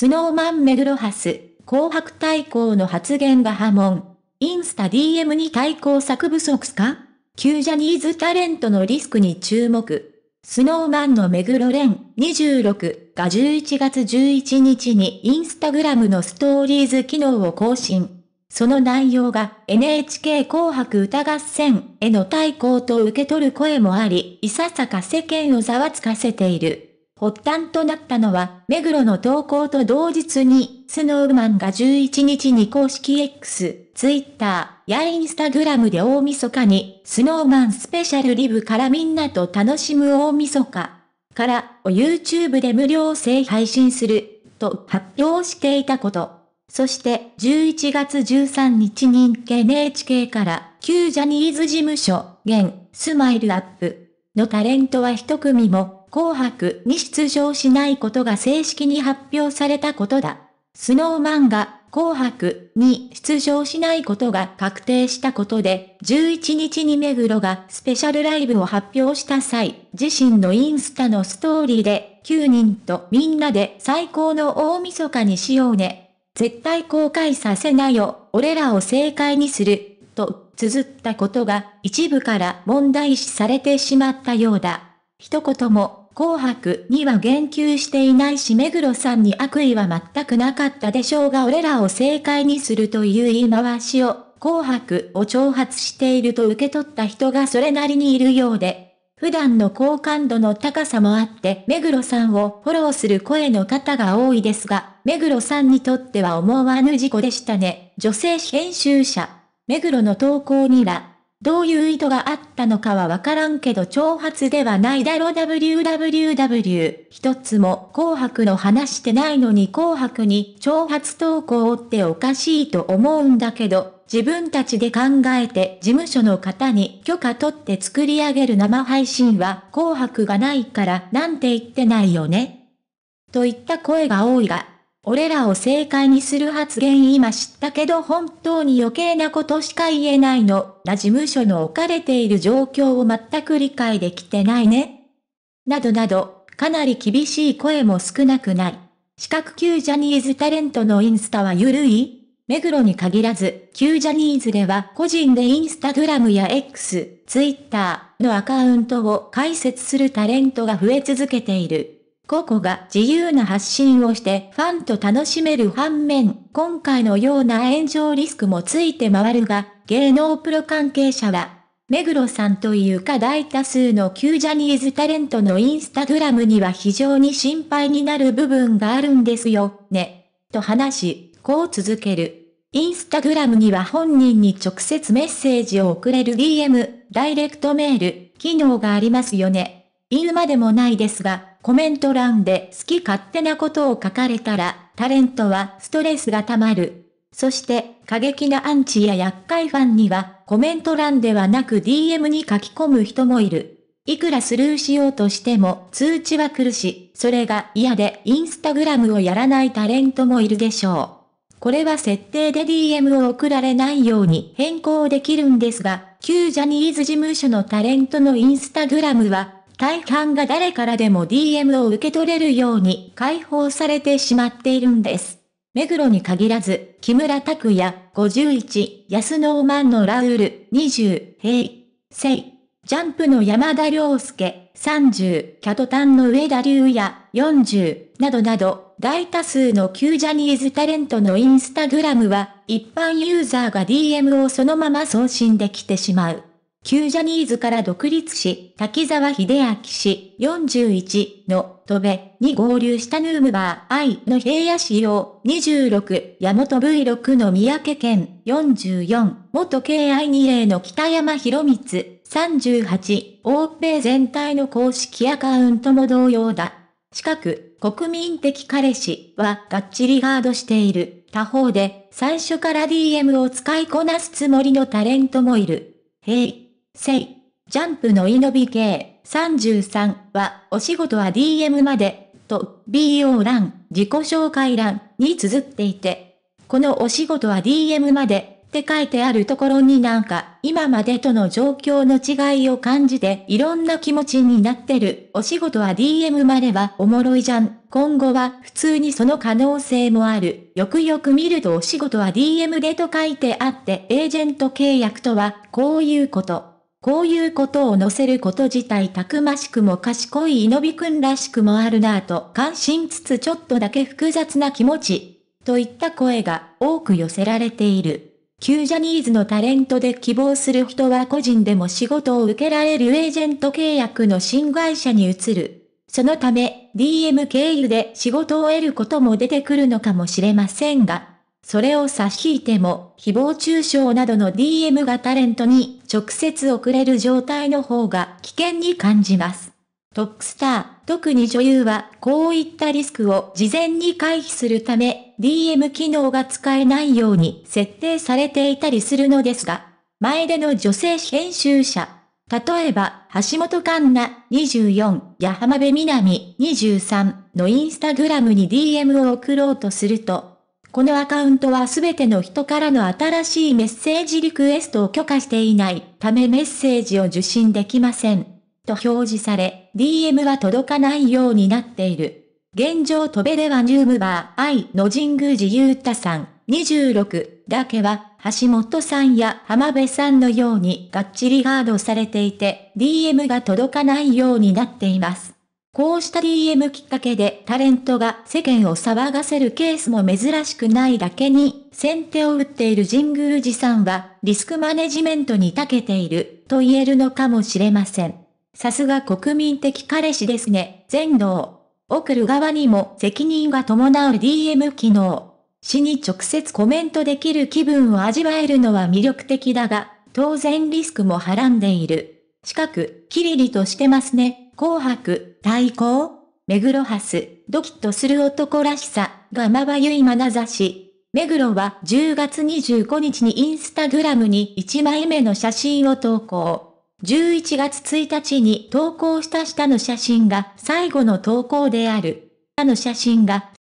スノーマンメグロハス、紅白対抗の発言が波紋。インスタ DM に対抗策不足すか旧ジャニーズタレントのリスクに注目。スノーマンの目黒蓮26が11月11日にインスタグラムのストーリーズ機能を更新。その内容が NHK 紅白歌合戦への対抗と受け取る声もあり、いささか世間をざわつかせている。発端となったのは、目黒の投稿と同日に、スノーマンが11日に公式 X、ツイッター、やインスタグラムで大晦日に、スノーマンスペシャルリブからみんなと楽しむ大晦日から、を YouTube で無料制配信する、と発表していたこと。そして、11月13日に NHK から、旧ジャニーズ事務所、現、スマイルアップのタレントは一組も紅白に出場しないことが正式に発表されたことだ。スノーマンが紅白に出場しないことが確定したことで、11日に目黒がスペシャルライブを発表した際、自身のインスタのストーリーで、9人とみんなで最高の大晦日にしようね。絶対公開させなよ、俺らを正解にする、と綴ったことが一部から問題視されてしまったようだ。一言も紅白には言及していないし目黒さんに悪意は全くなかったでしょうが俺らを正解にするという言い回しを、紅白を挑発していると受け取った人がそれなりにいるようで、普段の好感度の高さもあって、目黒さんをフォローする声の方が多いですが、目黒さんにとっては思わぬ事故でしたね。女性編集者。目黒の投稿には、どういう意図があったのかはわからんけど挑発ではないだろ www。一つも紅白の話してないのに紅白に挑発投稿っておかしいと思うんだけど、自分たちで考えて事務所の方に許可取って作り上げる生配信は紅白がないからなんて言ってないよね。といった声が多いが、俺らを正解にする発言今知ったけど本当に余計なことしか言えないの。な事務所の置かれている状況を全く理解できてないね。などなど、かなり厳しい声も少なくない。四角級ジャニーズタレントのインスタは緩い目黒に限らず、旧ジャニーズでは個人でインスタグラムや X、Twitter のアカウントを開設するタレントが増え続けている。個々が自由な発信をしてファンと楽しめる反面、今回のような炎上リスクもついて回るが、芸能プロ関係者は、目黒さんというか大多数の旧ジャニーズタレントのインスタグラムには非常に心配になる部分があるんですよ、ね。と話し、こう続ける。インスタグラムには本人に直接メッセージを送れる DM、ダイレクトメール、機能がありますよね。言うまでもないですが、コメント欄で好き勝手なことを書かれたら、タレントはストレスが溜まる。そして、過激なアンチや厄介ファンには、コメント欄ではなく DM に書き込む人もいる。いくらスルーしようとしても通知は来るし、それが嫌でインスタグラムをやらないタレントもいるでしょう。これは設定で DM を送られないように変更できるんですが、旧ジャニーズ事務所のタレントのインスタグラムは大半が誰からでも DM を受け取れるように解放されてしまっているんです。目黒に限らず、木村拓也、51、安野万のラウール、20、平、せい。ジャンプの山田良介、30、キャトタンの上田竜也、40、などなど、大多数の旧ジャニーズタレントのインスタグラムは、一般ユーザーが DM をそのまま送信できてしまう。旧ジャニーズから独立し、滝沢秀明氏41の戸部に合流したヌームバー愛の平野市用26、山本 V6 の三宅県44、元 KI2A の北山博光38、欧米全体の公式アカウントも同様だ。近く、国民的彼氏はがっちりガードしている。他方で、最初から DM を使いこなすつもりのタレントもいる。へい。せい。ジャンプのイノビ系3 3は、お仕事は DM まで、と、BO 欄、自己紹介欄に綴っていて、このお仕事は DM までって書いてあるところになんか、今までとの状況の違いを感じていろんな気持ちになってる。お仕事は DM まではおもろいじゃん。今後は普通にその可能性もある。よくよく見るとお仕事は DM でと書いてあって、エージェント契約とはこういうこと。こういうことを載せること自体たくましくも賢いイノビくんらしくもあるなぁと感心つつちょっとだけ複雑な気持ち、といった声が多く寄せられている。旧ジャニーズのタレントで希望する人は個人でも仕事を受けられるエージェント契約の新会社に移る。そのため、DM 経由で仕事を得ることも出てくるのかもしれませんが、それを差し引いても、誹謗中傷などの DM がタレントに直接送れる状態の方が危険に感じます。トップスター、特に女優はこういったリスクを事前に回避するため、DM 機能が使えないように設定されていたりするのですが、前での女性編集者、例えば、橋本環奈24や浜辺美波23のインスタグラムに DM を送ろうとすると、このアカウントはすべての人からの新しいメッセージリクエストを許可していないためメッセージを受信できません。と表示され、DM は届かないようになっている。現状飛べではニュームバー愛の神宮寺ゆうたさん26だけは橋本さんや浜辺さんのようにがっちりガードされていて DM が届かないようになっています。こうした DM きっかけでタレントが世間を騒がせるケースも珍しくないだけに、先手を打っている神宮寺さんは、リスクマネジメントに長けている、と言えるのかもしれません。さすが国民的彼氏ですね、全能。送る側にも責任が伴う DM 機能。死に直接コメントできる気分を味わえるのは魅力的だが、当然リスクもはらんでいる。近く、キリリとしてますね。紅白、対抗、目黒ハス、ドキッとする男らしさ、がまばゆい眼差し。目黒は10月25日にインスタグラムに1枚目の写真を投稿。11月1日に投稿した下の写真が最後の投稿である。下の写真が